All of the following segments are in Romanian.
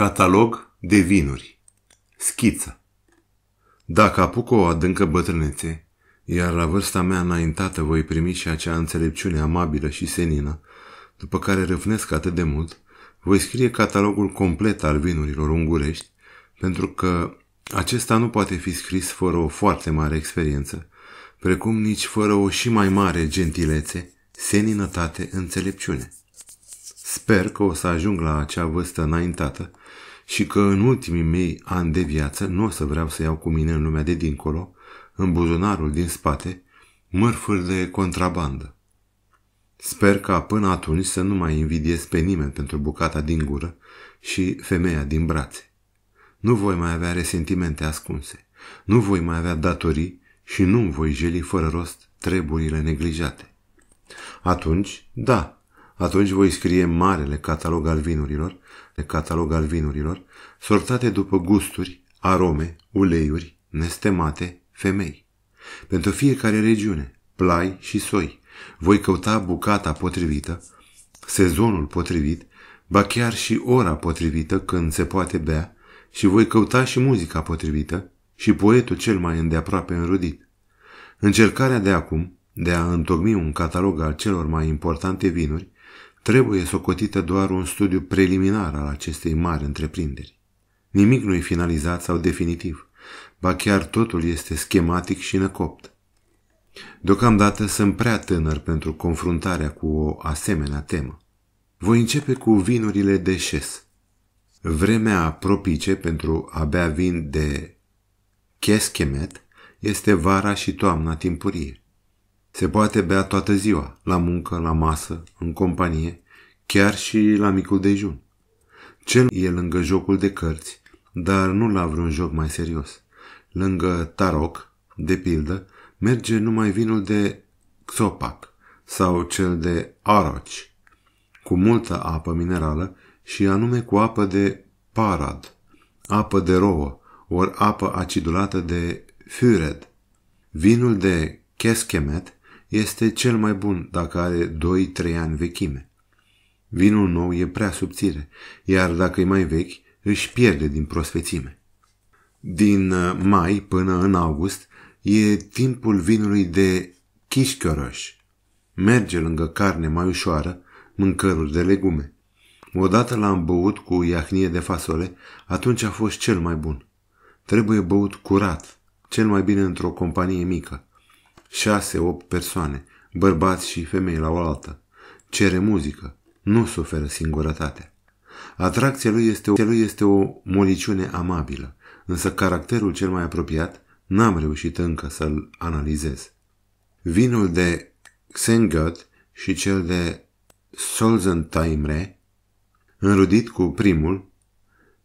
Catalog de vinuri. Schiță. Dacă apuc o adâncă bătrânețe, iar la vârsta mea înaintată voi primi și acea înțelepciune amabilă și senină, după care răvnesc atât de mult, voi scrie catalogul complet al vinurilor ungurești, pentru că acesta nu poate fi scris fără o foarte mare experiență, precum nici fără o și mai mare gentilețe, seninătate, înțelepciune. Sper că o să ajung la acea vârstă înaintată și că în ultimii mei ani de viață nu o să vreau să iau cu mine în lumea de dincolo, în buzunarul din spate, mărfuri de contrabandă. Sper ca până atunci să nu mai invidiez pe nimeni pentru bucata din gură și femeia din brațe. Nu voi mai avea resentimente ascunse, nu voi mai avea datorii și nu voi jeli fără rost treburile neglijate. Atunci, da, atunci voi scrie marele catalog al vinurilor catalog al vinurilor, sortate după gusturi, arome, uleiuri, nestemate, femei. Pentru fiecare regiune, plai și soi, voi căuta bucata potrivită, sezonul potrivit, ba chiar și ora potrivită când se poate bea, și voi căuta și muzica potrivită și poetul cel mai îndeaproape înrudit. Încercarea de acum de a întocmi un catalog al celor mai importante vinuri Trebuie socotită doar un studiu preliminar al acestei mari întreprinderi. Nimic nu e finalizat sau definitiv, ba chiar totul este schematic și năcopt. Deocamdată sunt prea tânăr pentru confruntarea cu o asemenea temă. Voi începe cu vinurile de șes. Vremea propice pentru a bea vin de cheschemet este vara și toamna timpurie. Se poate bea toată ziua, la muncă, la masă, în companie, chiar și la micul dejun. Cel e lângă jocul de cărți, dar nu la vreun joc mai serios. Lângă taroc, de pildă, merge numai vinul de xopac sau cel de aroci, cu multă apă minerală și anume cu apă de parad, apă de rouă, ori apă acidulată de fured. Vinul de cheschemet este cel mai bun dacă are 2-3 ani vechime. Vinul nou e prea subțire, iar dacă e mai vechi, își pierde din prospețime. Din uh, mai până în august e timpul vinului de chișchioroș. Merge lângă carne mai ușoară, mâncăruri de legume. Odată l-am băut cu iahnie de fasole, atunci a fost cel mai bun. Trebuie băut curat, cel mai bine într-o companie mică șase-opt persoane, bărbați și femei la oaltă. Cere muzică, nu suferă singurătatea. Atracția lui este, o, lui este o moliciune amabilă, însă caracterul cel mai apropiat n-am reușit încă să-l analizez. Vinul de Xengot și cel de Solzentaimre, înrudit cu primul,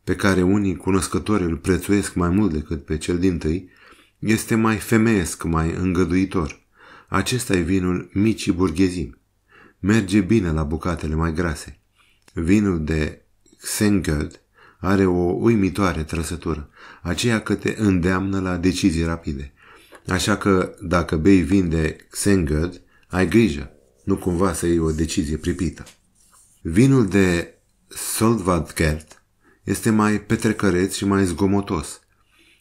pe care unii cunoscători îl prețuiesc mai mult decât pe cel din tâi, este mai femeiesc, mai îngăduitor. Acesta e vinul micii burghezim. Merge bine la bucatele mai grase. Vinul de Xengöld are o uimitoare trăsătură, aceea că te îndeamnă la decizii rapide. Așa că, dacă bei vin de Xengöld, ai grijă, nu cumva să iei o decizie pripită. Vinul de Solvadgert este mai petrecăreț și mai zgomotos,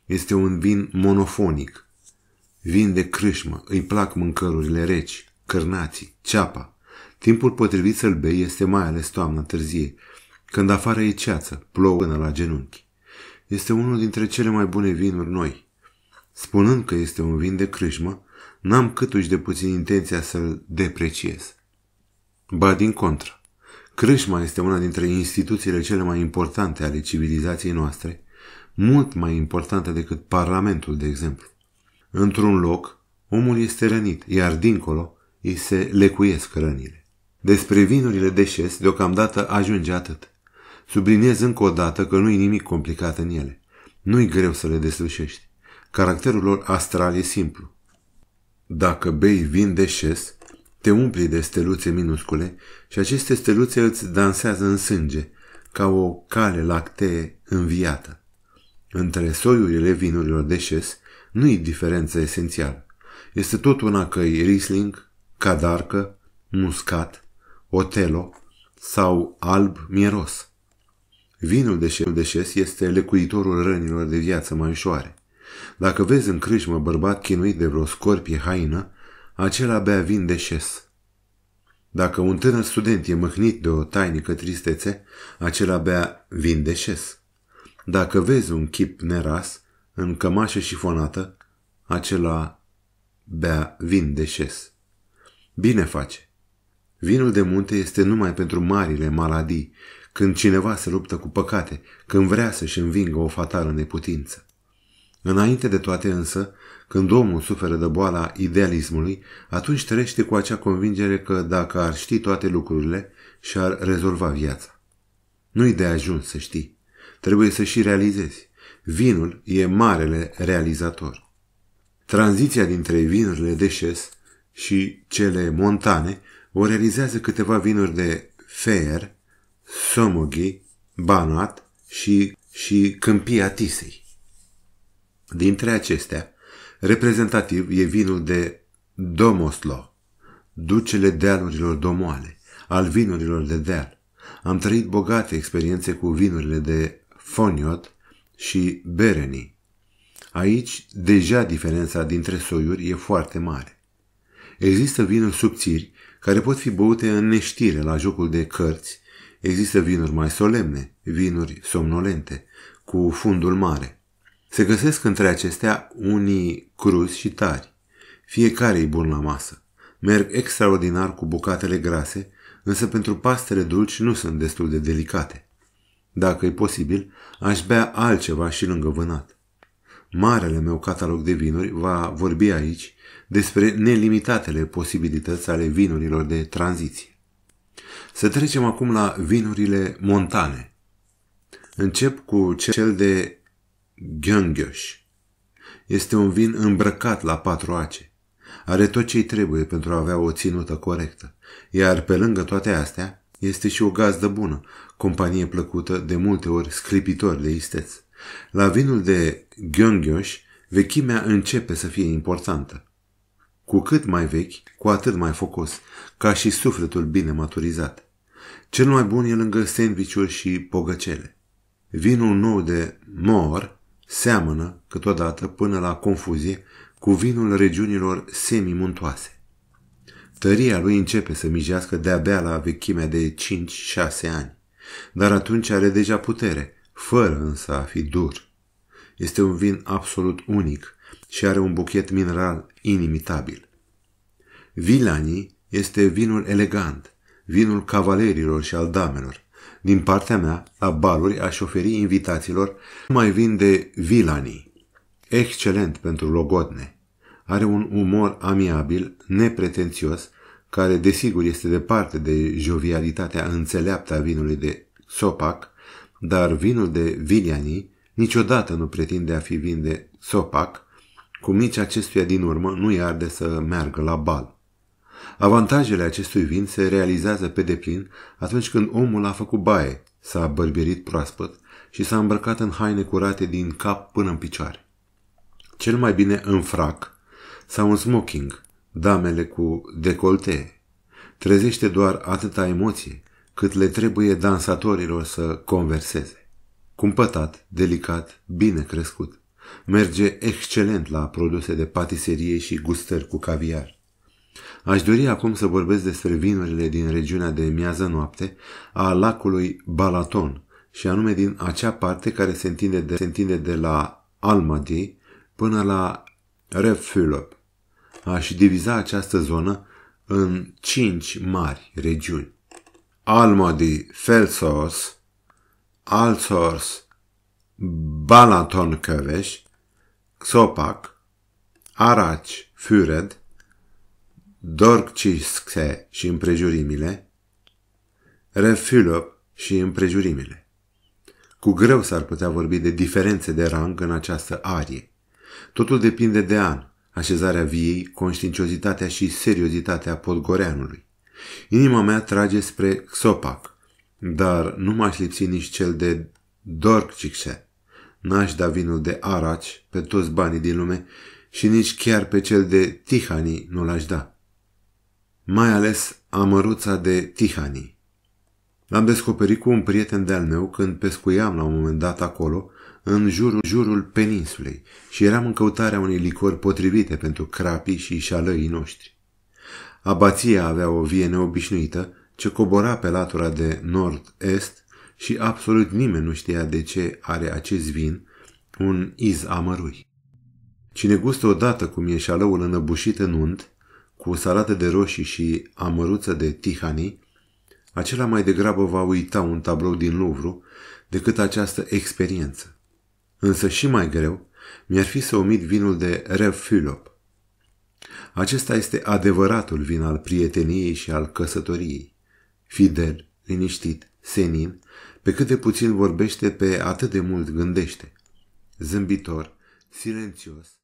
este un vin monofonic. Vin de crâșmă, îi plac mâncărurile reci, cărnații, ceapa. Timpul potrivit să-l bei este mai ales toamna târzie, când afară e ceață, plouă până la genunchi. Este unul dintre cele mai bune vinuri noi. Spunând că este un vin de crâșmă, n-am câtuși de puțin intenția să-l depreciez. Ba din contră, crâșma este una dintre instituțiile cele mai importante ale civilizației noastre mult mai importantă decât Parlamentul, de exemplu. Într-un loc, omul este rănit, iar dincolo îi se lecuiesc rănile. Despre vinurile de șes, deocamdată ajunge atât. Subliniez încă o dată că nu-i nimic complicat în ele. Nu-i greu să le deslușești. Caracterul lor astral e simplu. Dacă bei vin de șes, te umpli de steluțe minuscule și aceste steluțe îți dansează în sânge, ca o cale lactee înviată. Între soiurile vinurilor de șes nu-i diferență esențială. Este tot una că e Riesling, Cadarcă, Muscat, Otelo sau Alb Mieros. Vinul de șes, de șes este lecuitorul rănilor de viață mai ușoare. Dacă vezi în crâșmă bărbat chinuit de vreo scorpie haină, acela bea vin de șes. Dacă un tânăr student e măhnit de o tainică tristețe, acela bea vin de șes. Dacă vezi un chip neras, în cămașă fonată, acela bea vin de șes. Bine face. Vinul de munte este numai pentru marile maladii, când cineva se luptă cu păcate, când vrea să-și învingă o fatală neputință. Înainte de toate însă, când omul suferă de boala idealismului, atunci trăiește cu acea convingere că dacă ar ști toate lucrurile, și-ar rezolva viața. Nu-i de ajuns să știi trebuie să și realizezi. Vinul e marele realizator. Tranziția dintre vinurile de șes și cele montane o realizează câteva vinuri de Fer, Somoghi, Banat și, și Câmpia Tisei. Dintre acestea, reprezentativ e vinul de Domoslo, ducele dealurilor domoale, al vinurilor de deal. Am trăit bogate experiențe cu vinurile de Foniot și Bereni. Aici deja diferența dintre soiuri e foarte mare. Există vinuri subțiri care pot fi băute în neștire la jocul de cărți, există vinuri mai solemne, vinuri somnolente, cu fundul mare. Se găsesc între acestea unii cruzi și tari. Fiecare e bun la masă. Merg extraordinar cu bucatele grase, însă pentru pastele dulci nu sunt destul de delicate. Dacă e posibil, aș bea altceva și lângă vânat. Marele meu catalog de vinuri va vorbi aici despre nelimitatele posibilități ale vinurilor de tranziție. Să trecem acum la vinurile montane. Încep cu cel de Gheongheș. Este un vin îmbrăcat la patru ace. Are tot ce trebuie pentru a avea o ținută corectă. Iar pe lângă toate astea, este și o gazdă bună, companie plăcută, de multe ori sclipitor de isteț. La vinul de Gheonghioș, vechimea începe să fie importantă. Cu cât mai vechi, cu atât mai focos, ca și sufletul bine maturizat. Cel mai bun e lângă sandvișuri și pogăcele. Vinul nou de Mor seamănă, câteodată, până la confuzie, cu vinul regiunilor semimuntoase. Tăria lui începe să mijească de-abia la vechimea de 5-6 ani, dar atunci are deja putere, fără însă a fi dur. Este un vin absolut unic și are un buchet mineral inimitabil. Vilani este vinul elegant, vinul cavalerilor și al damelor. Din partea mea, la baluri aș oferi invitaților mai vin de Vilani. Excelent pentru logodne. Are un umor amiabil, nepretențios care desigur este departe de jovialitatea înțeleaptă a vinului de sopac, dar vinul de Viliani niciodată nu pretinde a fi vin de sopac, cum nici acestuia din urmă nu-i arde să meargă la bal. Avantajele acestui vin se realizează pe deplin atunci când omul a făcut baie, s-a bărbierit proaspăt și s-a îmbrăcat în haine curate din cap până în picioare. Cel mai bine în frac sau în smoking, damele cu decolte. Trezește doar atâta emoție cât le trebuie dansatorilor să converseze. Cumpătat, delicat, bine crescut. Merge excelent la produse de patiserie și gustări cu caviar. Aș dori acum să vorbesc despre vinurile din regiunea de miază noapte a lacului Balaton, și anume din acea parte care se întinde de, se întinde de la Almadie până la Refulop aș diviza această zonă în cinci mari regiuni. de Felsors, Alsors, Balaton-Căveș, Xopac, Araci, Füred, Dorcisxe și împrejurimile, Refülop și împrejurimile. Cu greu s-ar putea vorbi de diferențe de rang în această arie. Totul depinde de an, așezarea viei, conștiinciozitatea și seriozitatea podgoreanului. Inima mea trage spre Xopac, dar nu m-aș lipsi nici cel de Dorcicse. N-aș da vinul de Araci pe toți banii din lume și nici chiar pe cel de Tihani nu l-aș da. Mai ales amăruța de Tihani. L-am descoperit cu un prieten de-al meu când pescuiam la un moment dat acolo în jurul, jurul peninsulei și eram în căutarea unei licori potrivite pentru crapii și șalăii noștri. Abația avea o vie neobișnuită ce cobora pe latura de nord-est și absolut nimeni nu știa de ce are acest vin un iz amărui. Cine gustă odată cum e șalăul înăbușit în unt, cu salată de roșii și amăruță de tihani, acela mai degrabă va uita un tablou din Louvre decât această experiență. Însă și mai greu mi-ar fi să omit vinul de Rev Fulop. Acesta este adevăratul vin al prieteniei și al căsătoriei. Fidel, liniștit, senin, pe cât de puțin vorbește, pe atât de mult gândește. Zâmbitor, silențios,